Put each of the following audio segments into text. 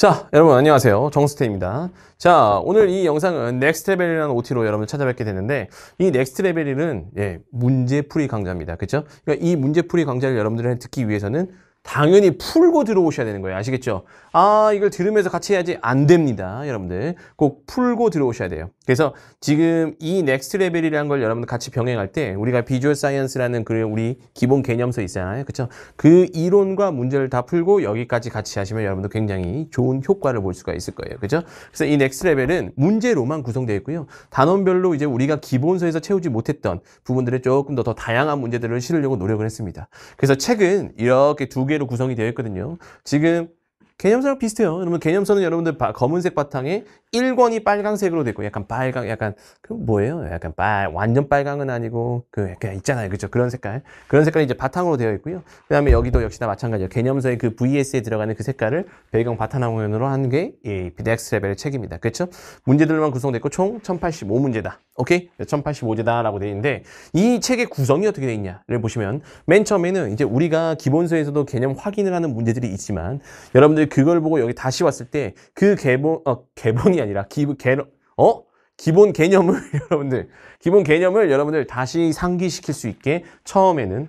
자, 여러분 안녕하세요. 정수태입니다 자, 오늘 이 영상은 넥스트 레벨이라는 OT로 여러분 찾아뵙게 되는데 이 넥스트 레벨이는 예, 문제풀이 강좌입니다. 그렇죠? 그러니까 이 문제풀이 강좌를 여러분들한테 듣기 위해서는 당연히 풀고 들어오셔야 되는 거예요. 아시겠죠? 아, 이걸 들으면서 같이 해야지 안 됩니다. 여러분들. 꼭 풀고 들어오셔야 돼요. 그래서 지금 이 넥스트 레벨이라는 걸 여러분들 같이 병행할 때 우리가 비주얼 사이언스라는 그 우리 기본 개념서 있잖아요. 그죠그 이론과 문제를 다 풀고 여기까지 같이 하시면 여러분들 굉장히 좋은 효과를 볼 수가 있을 거예요. 그죠? 렇 그래서 이 넥스트 레벨은 문제로만 구성되어 있고요. 단원별로 이제 우리가 기본서에서 채우지 못했던 부분들을 조금 더 더 다양한 문제들을 실으려고 노력을 했습니다. 그래서 책은 이렇게 두 개로 구성이 되어 있거든요. 지금 개념서랑 비슷해요. 여러분 개념서는 여러분들 바, 검은색 바탕에 1권이 빨강색으로 되고 약간 빨강 약간 그 뭐예요? 약간 빨 완전 빨강은 아니고 그 그냥 있잖아요. 그렇죠? 그런 색깔. 그런 색깔이 이제 바탕으로 되어 있고요. 그다음에 여기도 역시나 마찬가지예요. 개념서의 그 VS에 들어가는 그 색깔을 배경 바탕화면으로 한 게이 비덱스 레벨의 책입니다. 그렇죠? 문제들만 구성됐고 총 1085문제다. 오케이? 1085제다라고 돼 있는데 이 책의 구성이 어떻게 돼 있냐를 보시면 맨 처음에는 이제 우리가 기본서에서도 개념 확인을 하는 문제들이 있지만 여러분들 그걸 보고 여기 다시 왔을 때 그 개본 어 개본이 아니라 기본 개어 기본 개념을 여러분들 기본 개념을 여러분들 다시 상기시킬 수 있게 처음에는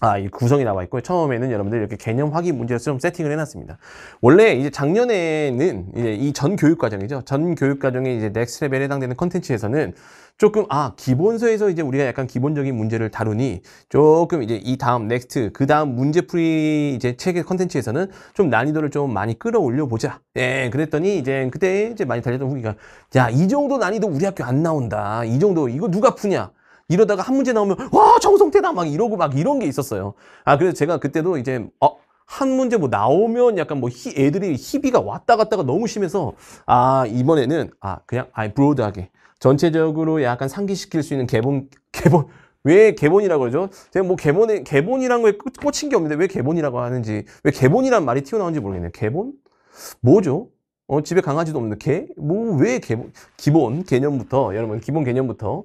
아, 이 구성이 나와 있고요. 처음에는 여러분들 이렇게 개념 확인 문제를 좀 세팅을 해놨습니다. 원래 이제 작년에는 이제 이 전 교육 과정이죠. 전 교육 과정의 이제 넥스 레벨에 해당되는 컨텐츠에서는 조금 아 기본서에서 이제 우리가 약간 기본적인 문제를 다루니 조금 이제 이 다음 넥스트 그 다음 문제풀이 이제 책의 컨텐츠에서는 좀 난이도를 좀 많이 끌어올려 보자. 예, 그랬더니 이제 그때 이제 많이 달렸던 후기가 야 이 정도 난이도 우리 학교 안 나온다. 이 정도 이거 누가 푸냐? 이러다가 한 문제 나오면 와 정성태다 막 이러고 막 이런 게 있었어요 아 그래서 제가 그때도 이제 어한 문제 뭐 나오면 약간 뭐 히, 애들이 희비가 왔다 갔다가 너무 심해서 아 이번에는 아 그냥 아이 브로드하게 전체적으로 약간 상기시킬 수 있는 개본 개본 왜 개본이라고 그러죠? 제가 뭐 개본에 개본이란 거에 꽂힌 게 없는데 왜 개본이라고 하는지 왜 개본이란 말이 튀어나온지 모르겠네요. 개본? 뭐죠? 어, 집에 강아지도 없는데 개? 뭐 왜 개본? 기본 개념부터 여러분 기본 개념부터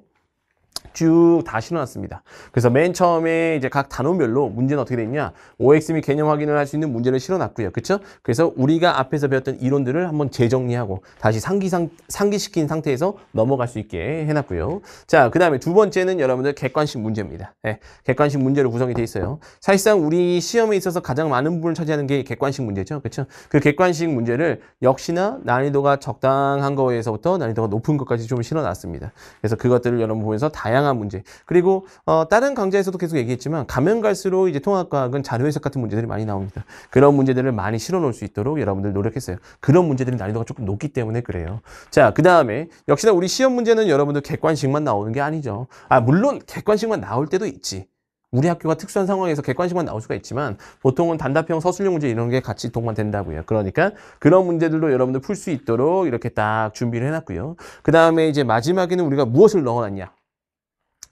쭉다 실어놨습니다. 그래서 맨 처음에 이제 각 단원별로 문제는 어떻게 되냐 OX 및 개념 확인을 할 수 있는 문제를 실어놨고요. 그렇죠? 그래서 우리가 앞에서 배웠던 이론들을 한번 재정리하고 다시 상기상, 상기시킨 상태에서 넘어갈 수 있게 해놨고요. 자, 그 다음에 두 번째는 여러분들 객관식 문제입니다. 네, 객관식 문제로 구성이 돼 있어요. 사실상 우리 시험에 있어서 가장 많은 부분을 차지하는 게 객관식 문제죠. 그렇죠? 그 객관식 문제를 역시나 난이도가 적당한 거에서부터 난이도가 높은 것까지 좀 실어놨습니다. 그래서 그것들을 여러분 보면서 다양한 문제 그리고 어, 다른 강좌에서도 계속 얘기했지만 가면 갈수록 이제 통합과학은 자료 해석 같은 문제들이 많이 나옵니다. 그런 문제들을 많이 실어 놓을 수 있도록 여러분들 노력했어요. 그런 문제들이 난이도가 조금 높기 때문에 그래요. 자, 그 다음에 역시나 우리 시험 문제는 여러분들 객관식만 나오는 게 아니죠. 아, 물론 객관식만 나올 때도 있지. 우리 학교가 특수한 상황에서 객관식만 나올 수가 있지만 보통은 단답형 서술형 문제 이런 게 같이 동반된다고요. 그러니까 그런 문제들도 여러분들 풀 수 있도록 이렇게 딱 준비를 해놨고요. 그 다음에 이제 마지막에는 우리가 무엇을 넣어놨냐.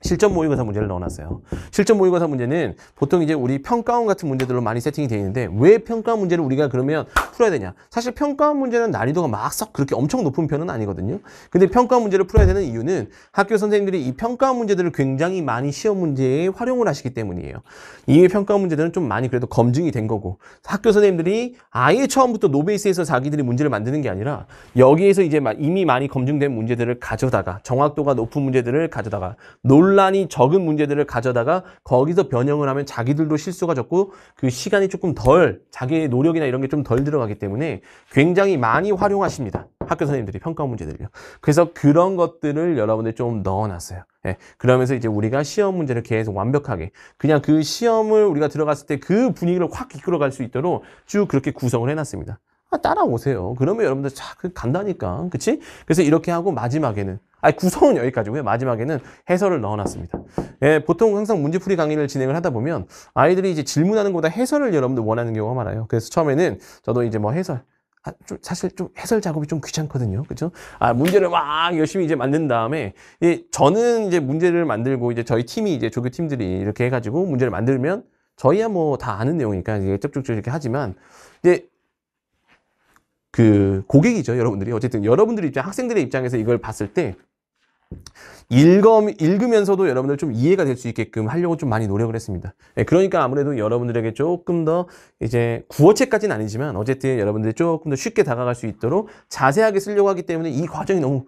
실전 모의고사 문제를 넣어놨어요. 실전 모의고사 문제는 보통 이제 우리 평가원 같은 문제들로 많이 세팅이 되어 있는데 왜평가 문제를 우리가 그러면 풀어야 되냐? 사실 평가 문제는 난이도가 막 썩 그렇게 엄청 높은 편은 아니거든요. 근데 평가 문제를 풀어야 되는 이유는 학교 선생님들이 이평가 문제들을 굉장히 많이 시험 문제에 활용을 하시기 때문이에요. 이평가 문제들은 좀 많이 그래도 검증이 된 거고 학교 선생님들이 아예 처음부터 노베이스에서 자기들이 문제를 만드는 게 아니라 여기에서 이제 이미 많이 검증된 문제들을 가져다가 정확도가 높은 문제들을 가져다가 놀 논란이 적은 문제들을 가져다가 거기서 변형을 하면 자기들도 실수가 적고 그 시간이 조금 덜 자기의 노력이나 이런 게 좀 덜 들어가기 때문에 굉장히 많이 활용하십니다. 학교 선생님들이 평가 문제들요. 그래서 그런 것들을 여러분들 좀 넣어놨어요. 예, 그러면서 이제 우리가 시험 문제를 계속 완벽하게 그냥 그 시험을 우리가 들어갔을 때 그 분위기를 확 이끌어갈 수 있도록 쭉 그렇게 구성을 해놨습니다. 따라오세요. 그러면 여러분들 자, 그 간다니까. 그치? 그래서 이렇게 하고 마지막에는, 아니, 구성은 여기까지고요. 마지막에는 해설을 넣어놨습니다. 예, 보통 항상 문제풀이 강의를 진행을 하다 보면 아이들이 이제 질문하는 것보다 해설을 여러분들 원하는 경우가 많아요. 그래서 처음에는 저도 이제 뭐 해설, 아, 좀 사실 좀 해설 작업이 좀 귀찮거든요. 그죠? 아, 문제를 막 열심히 이제 만든 다음에, 예, 저는 이제 문제를 만들고 이제 저희 팀이 이제 조교 팀들이 이렇게 해가지고 문제를 만들면 저희야 뭐 다 아는 내용이니까 이제 쭉쭉쭉 이렇게 하지만, 이제 그 고객이죠 여러분들이 어쨌든 여러분들이 입장 학생들의 입장에서 이걸 봤을 때 읽음, 읽으면서도 여러분들 좀 이해가 될 수 있게끔 하려고 좀 많이 노력을 했습니다. 네, 그러니까 아무래도 여러분들에게 조금 더 이제 구어책까지는 아니지만 어쨌든 여러분들이 조금 더 쉽게 다가갈 수 있도록 자세하게 쓰려고 하기 때문에 이 과정이 너무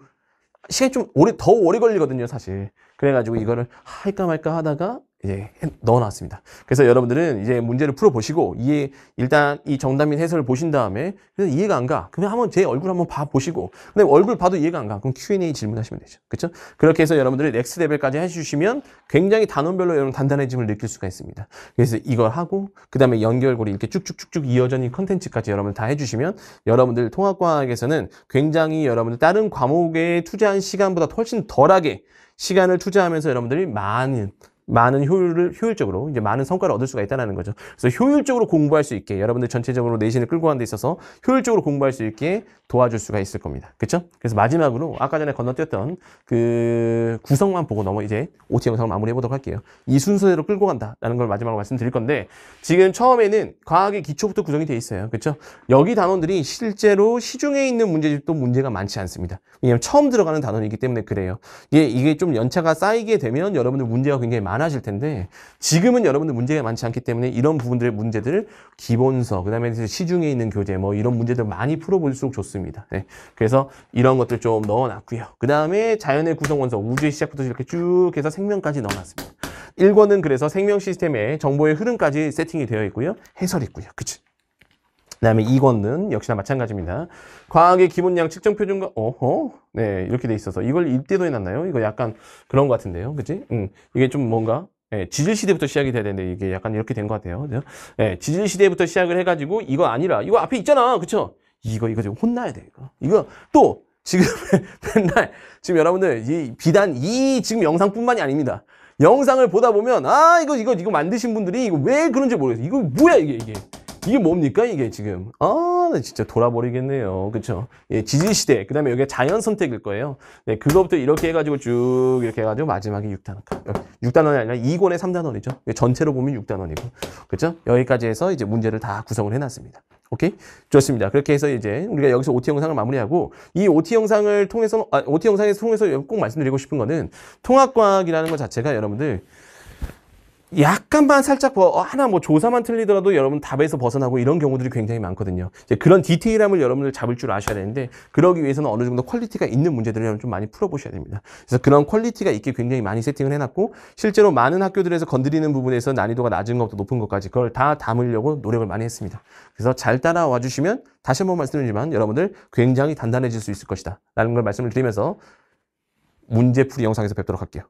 시간이 좀 오래, 더 오래 걸리거든요, 사실. 그래가지고 이거를 할까 말까 하다가 이제 예, 넣어놨습니다. 그래서 여러분들은 이제 문제를 풀어보시고 이해 일단 이 정답 및 해설을 보신 다음에 그래서 이해가 안 가. 그러면 한번 제 얼굴 한번 봐 보시고 근데 얼굴 봐도 이해가 안 가. 그럼 Q&A 질문하시면 되죠. 그렇죠? 그렇게 해서 여러분들이 넥스 레벨까지 해주시면 굉장히 단원별로 여러분 단단해짐을 느낄 수가 있습니다. 그래서 이걸 하고 그 다음에 연결고리 이렇게 쭉쭉쭉쭉 이어져있는 컨텐츠까지 여러분 다 해주시면 여러분들 통합과학에서는 굉장히 여러분들 다른 과목에 투자한 시간보다 훨씬 덜하게 시간을 투자하면서 여러분들이 많은 많은 효율을 효율적으로 이제 많은 성과를 얻을 수가 있다는 거죠. 그래서 효율적으로 공부할 수 있게 여러분들 전체적으로 내신을 끌고 가는 데 있어서 효율적으로 공부할 수 있게 도와줄 수가 있을 겁니다. 그렇죠? 그래서 마지막으로 아까 전에 건너뛰었던 그 구성만 보고 넘어 이제 OT 영상을 마무리해 보도록 할게요. 이 순서대로 끌고 간다라는 걸 마지막으로 말씀드릴 건데 지금 처음에는 과학의 기초부터 구성이 돼 있어요. 그렇죠? 여기 단원들이 실제로 시중에 있는 문제집도 문제가 많지 않습니다. 왜냐하면 처음 들어가는 단원이기 때문에 그래요. 이게 이게 좀 연차가 쌓이게 되면 여러분들 문제가 굉장히 많 많아질 텐데 지금은 여러분들 문제가 많지 않기 때문에 이런 부분들의 문제들 기본서, 그 다음에 시중에 있는 교재 뭐 이런 문제들 많이 풀어볼수록 좋습니다. 네. 그래서 이런 것들 좀 넣어놨고요. 그 다음에 자연의 구성원서, 우주의 시작부터 이렇게 쭉 해서 생명까지 넣어놨습니다. 1권은 그래서 생명 시스템의 정보의 흐름까지 세팅이 되어 있고요. 해설이 있고요. 그치? 그 다음에 이거는 역시나 마찬가지입니다. 과학의 기본량 측정 표준과, 어허? 네, 이렇게 돼 있어서. 이걸 이때도 해놨나요? 이거 약간 그런 것 같은데요. 그지? 음, 이게 좀 뭔가 예, 지질 시대부터 시작이 돼야 되는데 이게 약간 이렇게 된 것 같아요. 그죠? 예, 지질 시대부터 시작을 해가지고 이거 아니라 이거 앞에 있잖아, 그쵸? 이거 이거 지금 혼나야 돼 이거. 이거 또 지금 맨날 지금 여러분들 이 비단 이 지금 영상뿐만이 아닙니다. 영상을 보다 보면 아 이거 이거 이거 만드신 분들이 이거 왜 그런지 모르겠어. 이거 뭐야 이게 이게. 이게 뭡니까 이게 지금 아 네, 진짜 돌아버리겠네요 그쵸 예, 지지시대 그 다음에 여기 자연 선택일 거예요 네 그거부터 이렇게 해가지고 쭉 이렇게 해가지고 마지막에 6단원 6단원이 아니라 2권의 3단원이죠 전체로 보면 6단원이고 그죠 여기까지 해서 이제 문제를 다 구성을 해놨습니다 오케이 좋습니다 그렇게 해서 이제 우리가 여기서 OT 영상을 마무리하고 이 OT 영상을 통해서 아, OT 영상에서 통해서 꼭 말씀드리고 싶은 거는 통합과학이라는 것 자체가 여러분들 약간만 살짝 뭐 어, 하나 뭐 조사만 틀리더라도 여러분 답에서 벗어나고 이런 경우들이 굉장히 많거든요. 그런 디테일함을 여러분들 잡을 줄 아셔야 되는데 그러기 위해서는 어느 정도 퀄리티가 있는 문제들을 좀 많이 풀어보셔야 됩니다. 그래서 그런 퀄리티가 있게 굉장히 많이 세팅을 해놨고 실제로 많은 학교들에서 건드리는 부분에서 난이도가 낮은 것부터 높은 것까지 그걸 다 담으려고 노력을 많이 했습니다. 그래서 잘 따라와 주시면 다시 한 번 말씀드리지만 여러분들 굉장히 단단해질 수 있을 것이다 라는 걸 말씀을 드리면서 문제풀이 영상에서 뵙도록 할게요.